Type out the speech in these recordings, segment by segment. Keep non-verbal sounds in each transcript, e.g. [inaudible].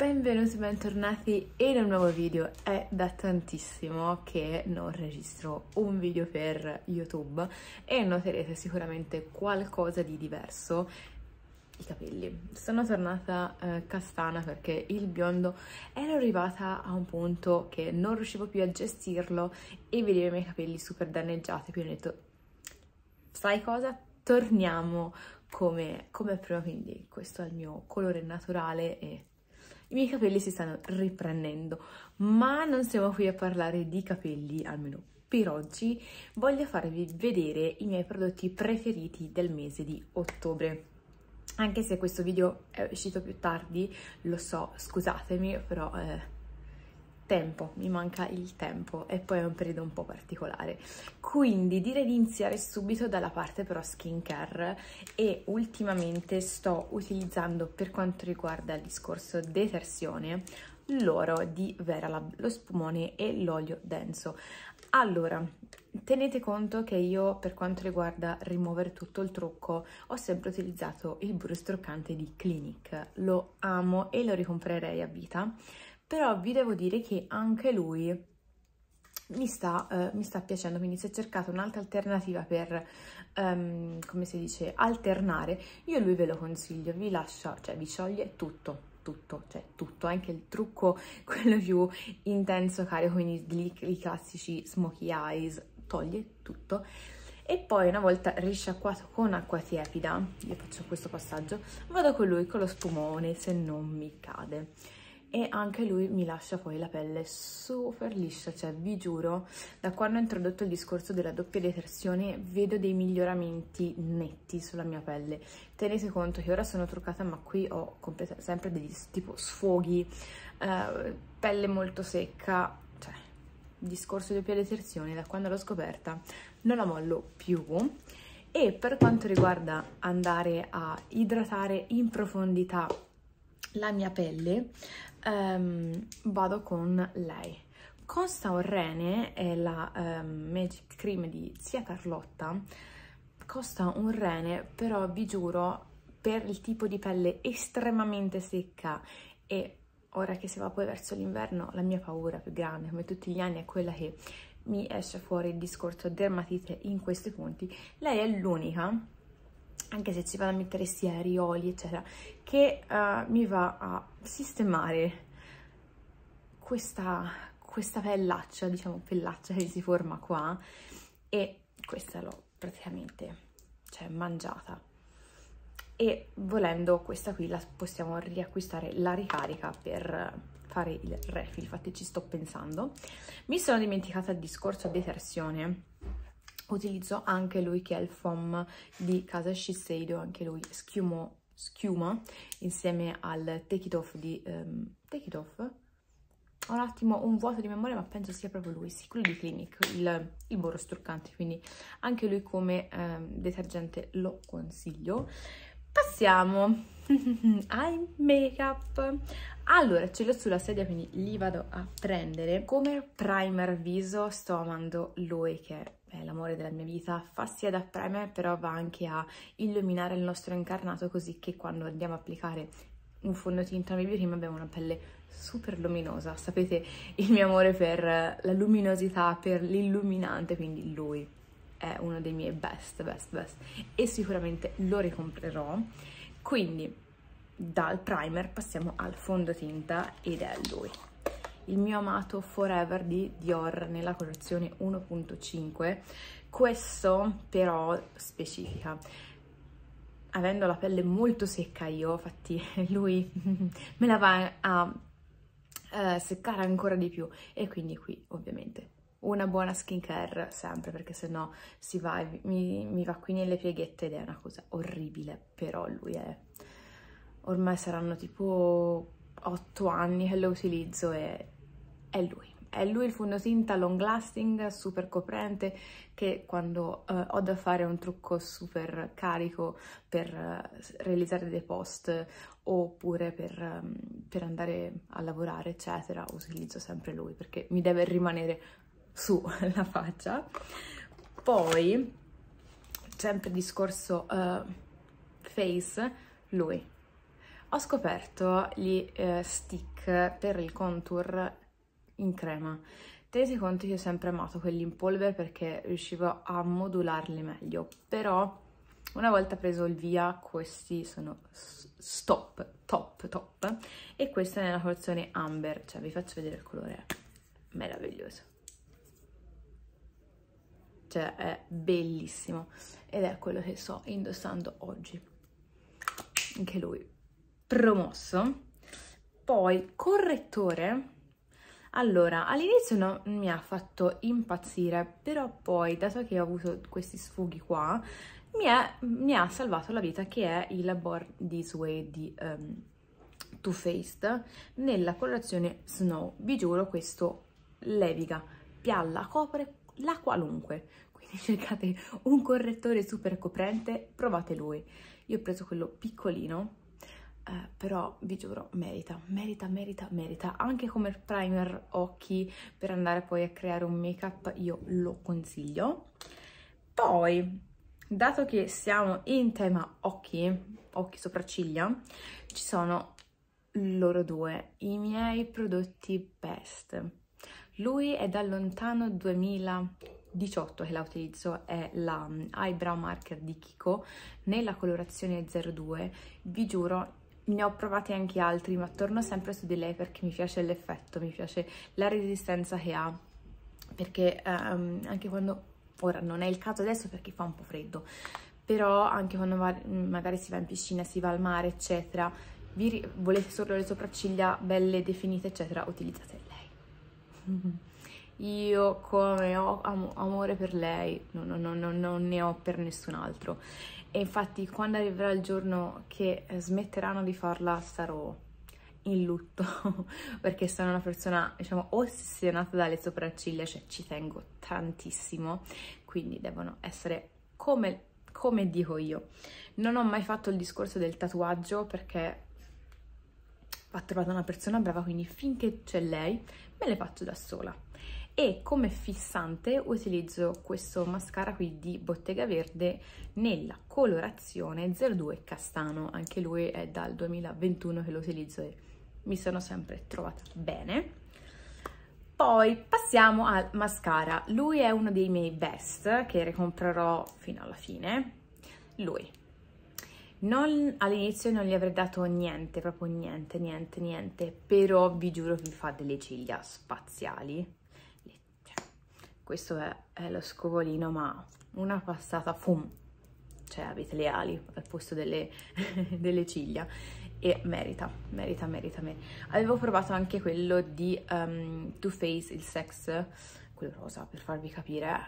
Benvenuti e bentornati in un nuovo video. È da tantissimo che non registro un video per YouTube e noterete sicuramente qualcosa di diverso i capelli. Sono tornata eh, castana perché il biondo era arrivata a un punto che non riuscivo più a gestirlo e vedevo i miei capelli super danneggiati, quindi ho detto sai cosa? Torniamo come, come prima, quindi questo è il mio colore naturale e i miei capelli si stanno riprendendo, ma non siamo qui a parlare di capelli, almeno per oggi, voglio farvi vedere i miei prodotti preferiti del mese di ottobre. Anche se questo video è uscito più tardi, lo so, scusatemi, però... Eh, tempo, mi manca il tempo e poi è un periodo un po' particolare. Quindi direi di iniziare subito dalla parte però skincare e ultimamente sto utilizzando per quanto riguarda il discorso detersione l'oro di Veralab, lo spumone e l'olio denso. Allora, tenete conto che io per quanto riguarda rimuovere tutto il trucco ho sempre utilizzato il burro struccante di Clinique, lo amo e lo ricomprerei a vita però vi devo dire che anche lui mi sta, eh, mi sta piacendo, quindi se cercate un'altra alternativa per, um, come si dice, alternare, io lui ve lo consiglio, vi lascia, cioè vi scioglie tutto, tutto, cioè tutto, anche il trucco, [laughs] quello più intenso, carico, quindi gli, i classici smoky eyes, toglie tutto. E poi una volta risciacquato con acqua tiepida, io faccio questo passaggio, vado con lui con lo spumone se non mi cade e anche lui mi lascia poi la pelle super liscia, cioè vi giuro, da quando ho introdotto il discorso della doppia detersione vedo dei miglioramenti netti sulla mia pelle. Tenete conto che ora sono truccata ma qui ho sempre degli tipo sfoghi, eh, pelle molto secca, cioè discorso di doppia detersione da quando l'ho scoperta non la mollo più. E per quanto riguarda andare a idratare in profondità la mia pelle, um, vado con lei. Costa Orrene è la um, Magic Cream di Zia Carlotta, costa un rene, però vi giuro, per il tipo di pelle estremamente secca e ora che si va poi verso l'inverno, la mia paura più grande, come tutti gli anni, è quella che mi esce fuori il discorso dermatite in questi punti. Lei è l'unica, anche se ci vado a mettere sia oli, eccetera, che uh, mi va a sistemare questa, questa pellaccia, diciamo pellaccia che si forma qua e questa l'ho praticamente cioè, mangiata e volendo questa qui la possiamo riacquistare la ricarica per fare il refill, infatti ci sto pensando. Mi sono dimenticata il discorso a detersione, utilizzo anche lui che è il foam di Casa Shiseido, anche lui schiumo schiuma insieme al Take It Off di... Um, take It Off? Ho un attimo un vuoto di memoria ma penso sia proprio lui, sì, quello di Clinic, il, il burro struccante, quindi anche lui come um, detergente lo consiglio. Passiamo ai [laughs] make-up. Allora, ce l'ho sulla sedia, quindi li vado a prendere. Come primer viso sto amando l'Oe è è eh, l'amore della mia vita, fa sia da primer però va anche a illuminare il nostro incarnato così che quando andiamo a applicare un fondotinta una BB Cream abbiamo una pelle super luminosa, sapete il mio amore per la luminosità, per l'illuminante, quindi lui è uno dei miei best, best, best e sicuramente lo ricomprerò, quindi dal primer passiamo al fondotinta ed è lui il mio amato Forever di Dior nella collezione 1.5, questo però specifica avendo la pelle molto secca io, infatti [laughs] lui me la va a, eh, seccare ancora di più e quindi qui ovviamente una buona skincare sempre perché sennò si va, mi, mi va qui nelle pieghette ed è una cosa orribile, però lui è... ormai saranno tipo 8 anni che lo utilizzo e è lui. È lui il fondotinta long lasting, super coprente, che quando uh, ho da fare un trucco super carico per uh, realizzare dei post oppure per, um, per, andare a lavorare, eccetera, utilizzo sempre lui perché mi deve rimanere su [laughs] la faccia. Poi, sempre discorso uh, face, lui. Ho scoperto gli stick per il contour in crema. Tenete conto che io ho sempre amato quelli in polvere perché riuscivo a modularli meglio, però una volta preso il via questi sono stop, top, top e questa è nella colazione amber, cioè vi faccio vedere il colore, è meraviglioso. Cioè è bellissimo ed è quello che sto indossando oggi, anche lui promosso. Poi correttore allora, all'inizio no, mi ha fatto impazzire, però poi, dato che ho avuto questi sfughi qua, mi, è, mi ha salvato la vita, che è il Born This Way di um, Too Faced, nella colorazione Snow. Vi giuro, questo leviga, pialla, copre la qualunque. Quindi [laughs] cercate un correttore super coprente, provate lui. Io ho preso quello piccolino, eh, però vi giuro merita, merita, merita, merita, anche come primer occhi per andare poi a creare un make up io lo consiglio. Poi, dato che siamo in tema occhi, occhi sopracciglia, ci sono loro due, i miei prodotti best. Lui è da lontano 2018 che la utilizzo, è la mm, Eyebrow Marker di Kiko nella colorazione 02. Vi giuro, ne ho provati anche altri, ma torno sempre su di lei perché mi piace l'effetto, mi piace la resistenza che ha, perché um, anche quando, ora non è il caso adesso perché fa un po' freddo, però anche quando va, magari si va in piscina, si va al mare, eccetera, vi volete solo le sopracciglia belle, definite, eccetera, utilizzate lei. [laughs] Io come ho amore per lei, non, non, non, non ne ho per nessun altro. E infatti quando arriverà il giorno che eh, smetteranno di farla sarò in lutto [laughs] perché sono una persona diciamo ossessionata dalle sopracciglia, cioè ci tengo tantissimo, quindi devono essere come, come dico io. Non ho mai fatto il discorso del tatuaggio perché ho trovato una persona brava, quindi finché c'è lei me le faccio da sola e come fissante utilizzo questo mascara qui di Bottega Verde nella colorazione 02 Castano, anche lui è dal 2021 che lo utilizzo e mi sono sempre trovata bene. Poi passiamo al mascara, lui è uno dei miei best che ricomprerò fino alla fine, lui. All'inizio non gli avrei dato niente, proprio niente, niente, niente, però vi giuro che mi fa delle ciglia spaziali questo è, è lo scovolino, ma una passata, fum, cioè avete le ali al posto delle, [laughs] delle ciglia e merita, merita, merita, me. Avevo provato anche quello di um, Too Faced, il sex, quello rosa, per farvi capire,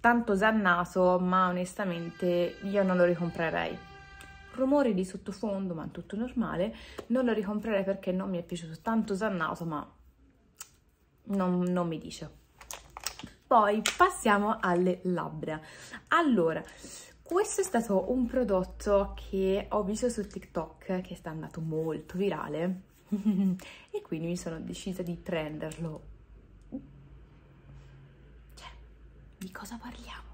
tanto zannato, ma onestamente io non lo ricomprerei. Rumore di sottofondo, ma tutto normale, non lo ricomprerei perché non mi è piaciuto tanto zannato, ma non, non mi dice. Poi passiamo alle labbra. Allora, questo è stato un prodotto che ho visto su TikTok che sta andando molto virale [laughs] e quindi mi sono decisa di prenderlo. Cioè, di cosa parliamo?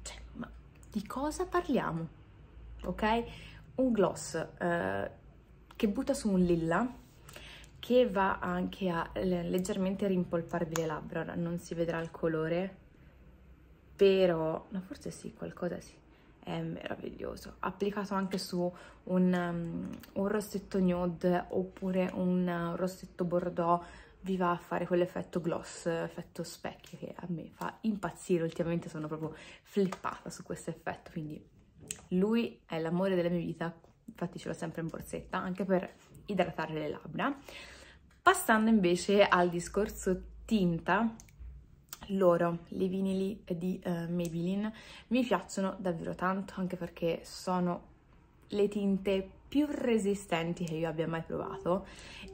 Cioè, ma di cosa parliamo? Ok? Un gloss eh, che butta su un lilla che va anche a leggermente rimpolparvi le labbra, non si vedrà il colore, però, no forse sì, qualcosa sì, è meraviglioso. Applicato anche su un, um, un rossetto nude oppure un uh, rossetto bordeaux, vi va a fare quell'effetto gloss, effetto specchio che a me fa impazzire, ultimamente sono proprio flippata su questo effetto, quindi lui è l'amore della mia vita, infatti ce l'ho sempre in borsetta, anche per idratare le labbra. Passando invece al discorso tinta, loro, le vinili di uh, Maybelline, mi piacciono davvero tanto anche perché sono le tinte più resistenti che io abbia mai provato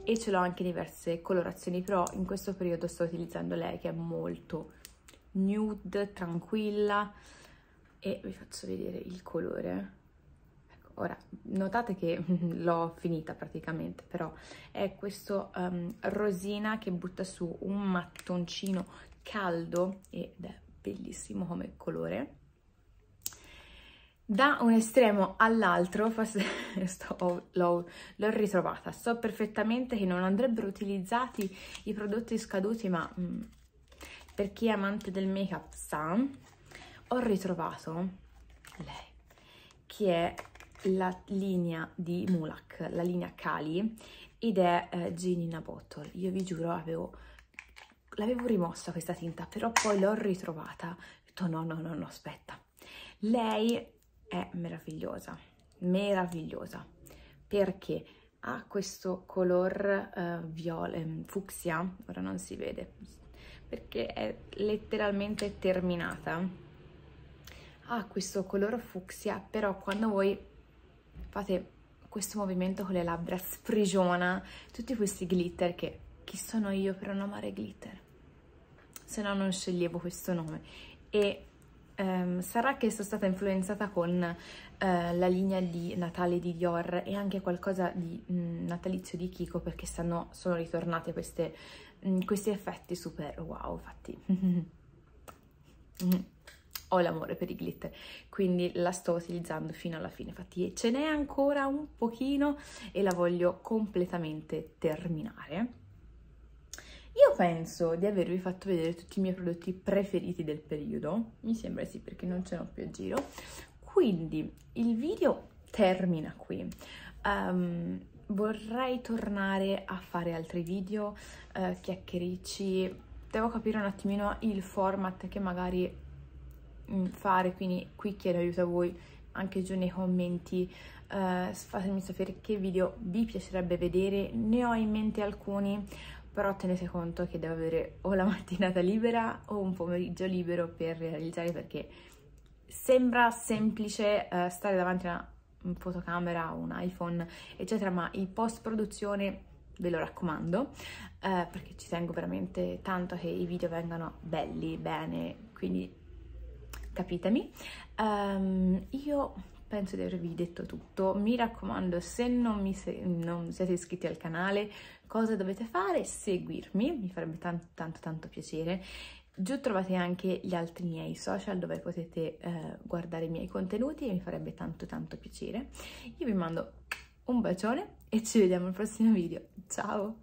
e ce l'ho anche in diverse colorazioni, però in questo periodo sto utilizzando lei che è molto nude, tranquilla e vi faccio vedere il colore Ora, notate che [laughs] l'ho finita praticamente, però è questo um, rosina che butta su un mattoncino caldo ed è bellissimo come colore. Da un estremo all'altro [laughs] l'ho ritrovata, so perfettamente che non andrebbero utilizzati i prodotti scaduti, ma mh, mm, per chi è amante del make-up sa, ho ritrovato lei, che è la linea di Mulak, la linea Kali, ed è eh, Gin in a Bottle. Io vi giuro, avevo l'avevo rimossa questa tinta, però poi l'ho ritrovata. Ho detto no, no, no, no, aspetta. Lei è meravigliosa, meravigliosa, perché ha questo color eh, viola, ehm, fucsia, ora non si vede, perché è letteralmente terminata. Ha questo color fucsia, però quando voi fate questo movimento con le labbra, sprigiona tutti questi glitter che chi sono io per non amare glitter? Se no non sceglievo questo nome. E Um, sarà che sono stata influenzata con uh, la linea di Natale di Dior e anche qualcosa di mh, mm, natalizio di Kiko perché stanno, sono ritornate queste, mh, mm, questi effetti super wow fatti. [laughs] Mhm ho l'amore per i glitter, quindi la sto utilizzando fino alla fine. Infatti ce n'è ancora un pochino e la voglio completamente terminare. Io penso di avervi fatto vedere tutti i miei prodotti preferiti del periodo, mi sembra sì perché non ce n'ho più a giro, quindi il video termina qui. Um, vorrei tornare a fare altri video, uh, eh, chiacchierici, devo capire un attimino il format che magari Mm, fare, quindi qui chiedo aiuto a voi anche giù nei commenti uh, fatemi sapere che video vi piacerebbe vedere, ne ho in mente alcuni, però tenete conto che devo avere o la [laughs] mattinata libera o un pomeriggio libero per realizzare perché sembra semplice uh, stare davanti a una fotocamera, un iPhone, eccetera, ma il post produzione ve lo raccomando uh, perché ci tengo veramente tanto che i video vengano belli, bene, quindi capitemi. Um, io penso di avervi detto tutto, mi raccomando se non, mi se non siete iscritti al canale cosa dovete fare? Seguirmi, mi farebbe tanto tanto tanto piacere Giù trovate anche gli altri miei social dove potete eh, guardare i miei contenuti e mi farebbe tanto tanto piacere. Io vi mando un bacione e ci vediamo al prossimo video. Ciao!